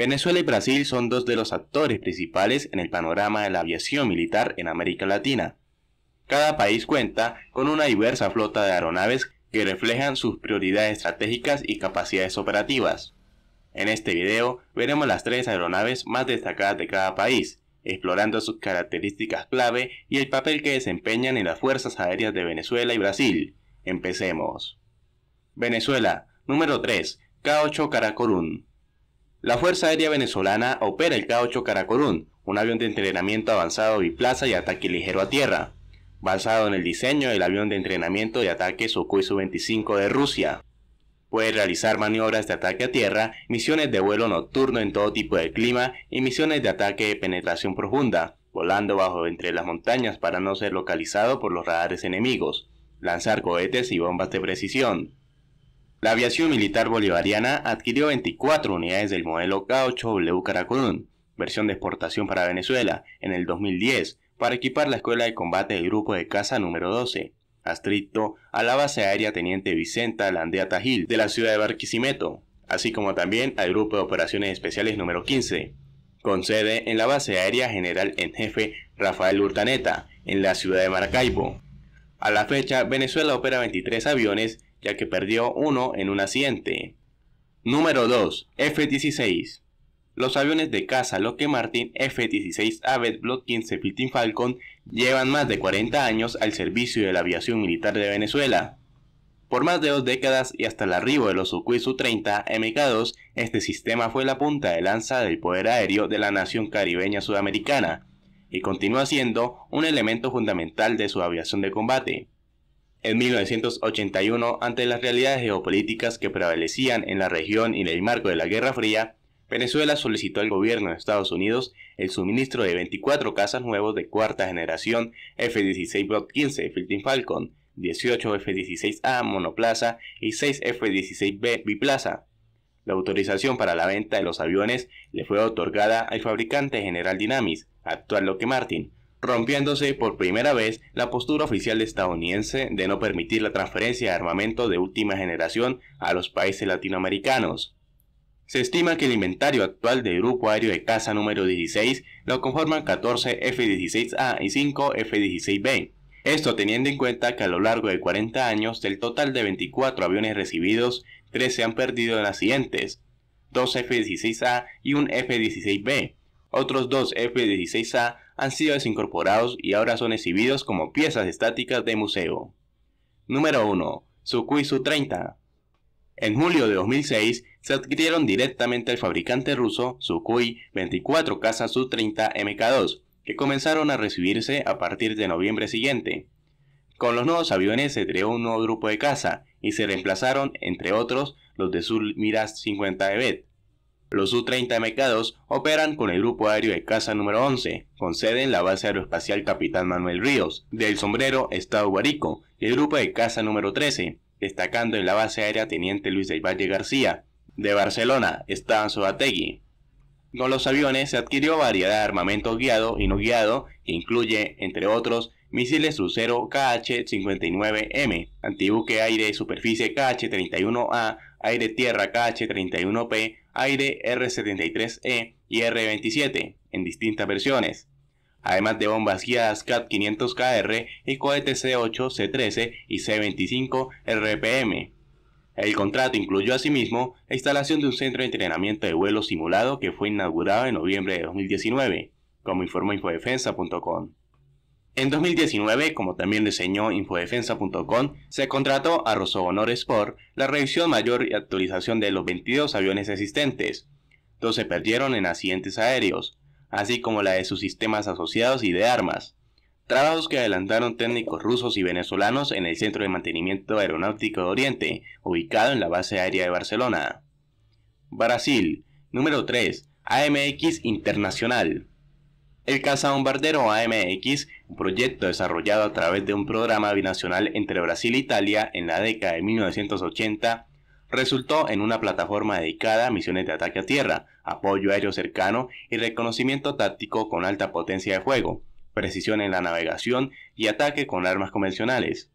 Venezuela y Brasil son dos de los actores principales en el panorama de la aviación militar en América Latina. Cada país cuenta con una diversa flota de aeronaves que reflejan sus prioridades estratégicas y capacidades operativas. En este video veremos las tres aeronaves más destacadas de cada país, explorando sus características clave y el papel que desempeñan en las Fuerzas Aéreas de Venezuela y Brasil. Empecemos. Venezuela, número 3, K8 Caracorún. La Fuerza Aérea Venezolana opera el K-8 Caracolún, un avión de entrenamiento avanzado biplaza y ataque ligero a tierra, basado en el diseño del avión de entrenamiento de ataque Sukhoi Su-25 de Rusia. Puede realizar maniobras de ataque a tierra, misiones de vuelo nocturno en todo tipo de clima y misiones de ataque de penetración profunda, volando bajo entre las montañas para no ser localizado por los radares enemigos, lanzar cohetes y bombas de precisión. La aviación militar bolivariana adquirió 24 unidades del modelo K8W versión de exportación para Venezuela, en el 2010, para equipar la escuela de combate del grupo de caza número 12, astricto a la base aérea Teniente Vicenta Landea Tajil de la ciudad de Barquisimeto, así como también al grupo de operaciones especiales número 15, con sede en la base aérea general en jefe Rafael Urtaneta, en la ciudad de Maracaibo. A la fecha, Venezuela opera 23 aviones ya que perdió uno en un accidente. Número 2. F-16. Los aviones de caza Lockheed Martin F-16 Avet Block 15 Fighting Falcon llevan más de 40 años al servicio de la aviación militar de Venezuela. Por más de dos décadas y hasta el arribo de los Sukhoi Su-30 MK2, este sistema fue la punta de lanza del poder aéreo de la nación caribeña sudamericana y continúa siendo un elemento fundamental de su aviación de combate. En 1981, ante las realidades geopolíticas que prevalecían en la región y en el marco de la Guerra Fría, Venezuela solicitó al gobierno de Estados Unidos el suministro de 24 cazas nuevos de cuarta generación F-16 Block 15 Fighting Falcon, 18 F-16A monoplaza y 6 F-16B biplaza. La autorización para la venta de los aviones le fue otorgada al fabricante General Dynamics, actual Lockheed Martin, rompiéndose por primera vez la postura oficial estadounidense de no permitir la transferencia de armamento de última generación a los países latinoamericanos. Se estima que el inventario actual del grupo aéreo de caza número 16 lo conforman 14 F-16A y 5 F-16B. Esto teniendo en cuenta que a lo largo de 40 años del total de 24 aviones recibidos, 3 se han perdido en accidentes, 2 F-16A y un F-16B. Otros dos F-16A han sido desincorporados y ahora son exhibidos como piezas estáticas de museo. Número 1. su 30. En julio de 2006 se adquirieron directamente al fabricante ruso Sukui 24 casas Su-30 MK2, que comenzaron a recibirse a partir de noviembre siguiente. Con los nuevos aviones se creó un nuevo grupo de caza y se reemplazaron, entre otros, los de Su 50 Evet, los U-30MK2 operan con el Grupo Aéreo de Casa número 11, con sede en la Base Aeroespacial Capitán Manuel Ríos, del Sombrero, Estado Guarico, y el Grupo de Casa número 13, destacando en la Base Aérea Teniente Luis del Valle García, de Barcelona, Estado Sobategui. Con los aviones se adquirió variedad de armamento guiado y no guiado, que incluye, entre otros, misiles crucero KH-59M, antibuque aire de superficie KH-31A, aire-tierra KH-31P, aire R-73E y R-27 e en distintas versiones, además de bombas guiadas CAT-500KR y cohetes C-8, C-13 y C-25 RPM. El contrato incluyó asimismo la instalación de un centro de entrenamiento de vuelo simulado que fue inaugurado en noviembre de 2019, como informó infodefensa.com. En 2019, como también diseñó infodefensa.com, se contrató a Rosso Honor Sport la revisión mayor y actualización de los 22 aviones existentes. Dos se perdieron en accidentes aéreos, así como la de sus sistemas asociados y de armas. Trabajos que adelantaron técnicos rusos y venezolanos en el Centro de Mantenimiento Aeronáutico de Oriente, ubicado en la base aérea de Barcelona. Brasil, número 3, AMX Internacional. El Cazabombardero AMX, un proyecto desarrollado a través de un programa binacional entre Brasil e Italia en la década de 1980, resultó en una plataforma dedicada a misiones de ataque a tierra, apoyo aéreo cercano y reconocimiento táctico con alta potencia de fuego, precisión en la navegación y ataque con armas convencionales.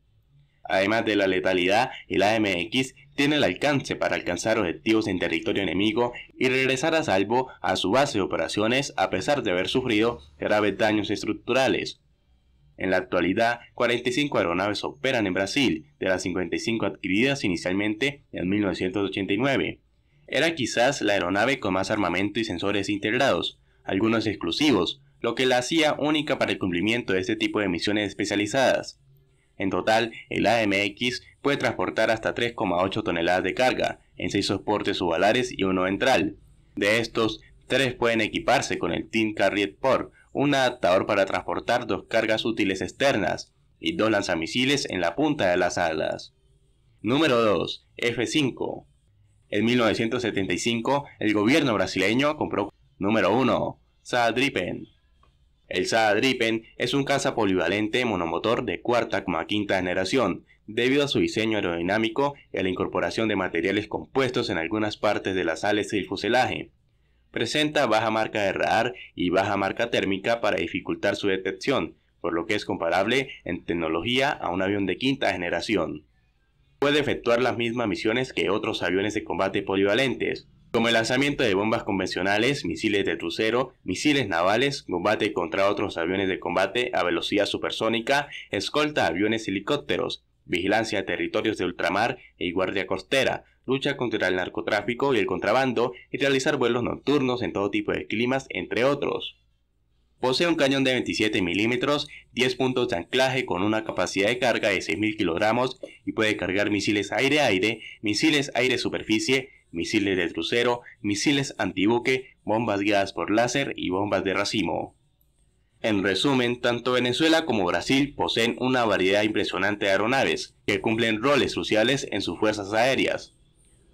Además de la letalidad, el AMX tiene el alcance para alcanzar objetivos en territorio enemigo y regresar a salvo a su base de operaciones a pesar de haber sufrido graves daños estructurales. En la actualidad, 45 aeronaves operan en Brasil, de las 55 adquiridas inicialmente en 1989. Era quizás la aeronave con más armamento y sensores integrados, algunos exclusivos, lo que la hacía única para el cumplimiento de este tipo de misiones especializadas. En total, el AMX puede transportar hasta 3,8 toneladas de carga, en 6 soportes subalares y uno ventral. De estos, 3 pueden equiparse con el Team Carrier Port, un adaptador para transportar dos cargas útiles externas y dos lanzamisiles en la punta de las alas. Número 2. F5. En 1975, el gobierno brasileño compró número 1. Saadripen, el Saab es un caza polivalente monomotor de cuarta a quinta generación, debido a su diseño aerodinámico y a la incorporación de materiales compuestos en algunas partes de las alas y el fuselaje. Presenta baja marca de radar y baja marca térmica para dificultar su detección, por lo que es comparable en tecnología a un avión de quinta generación. Puede efectuar las mismas misiones que otros aviones de combate polivalentes, como el lanzamiento de bombas convencionales, misiles de crucero, misiles navales, combate contra otros aviones de combate a velocidad supersónica, escolta aviones helicópteros, vigilancia de territorios de ultramar y guardia costera, lucha contra el narcotráfico y el contrabando y realizar vuelos nocturnos en todo tipo de climas, entre otros. Posee un cañón de 27 milímetros, 10 puntos de anclaje con una capacidad de carga de 6.000 kilogramos y puede cargar misiles aire-aire, misiles aire-superficie, misiles de crucero, misiles antibuque, bombas guiadas por láser y bombas de racimo. En resumen, tanto Venezuela como Brasil poseen una variedad impresionante de aeronaves que cumplen roles cruciales en sus fuerzas aéreas.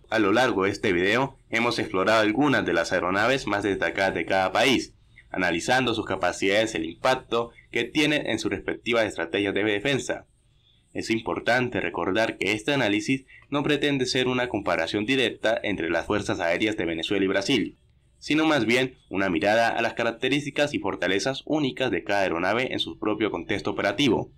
A lo largo de este video hemos explorado algunas de las aeronaves más destacadas de cada país, analizando sus capacidades y el impacto que tienen en sus respectivas estrategias de defensa. Es importante recordar que este análisis no pretende ser una comparación directa entre las Fuerzas Aéreas de Venezuela y Brasil, sino más bien una mirada a las características y fortalezas únicas de cada aeronave en su propio contexto operativo.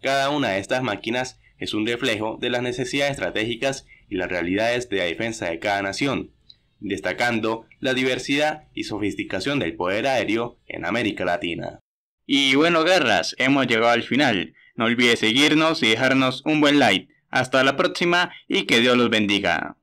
Cada una de estas máquinas es un reflejo de las necesidades estratégicas y las realidades de la defensa de cada nación, destacando la diversidad y sofisticación del poder aéreo en América Latina. Y bueno, guerras, hemos llegado al final. No olvides seguirnos y dejarnos un buen like. Hasta la próxima y que Dios los bendiga.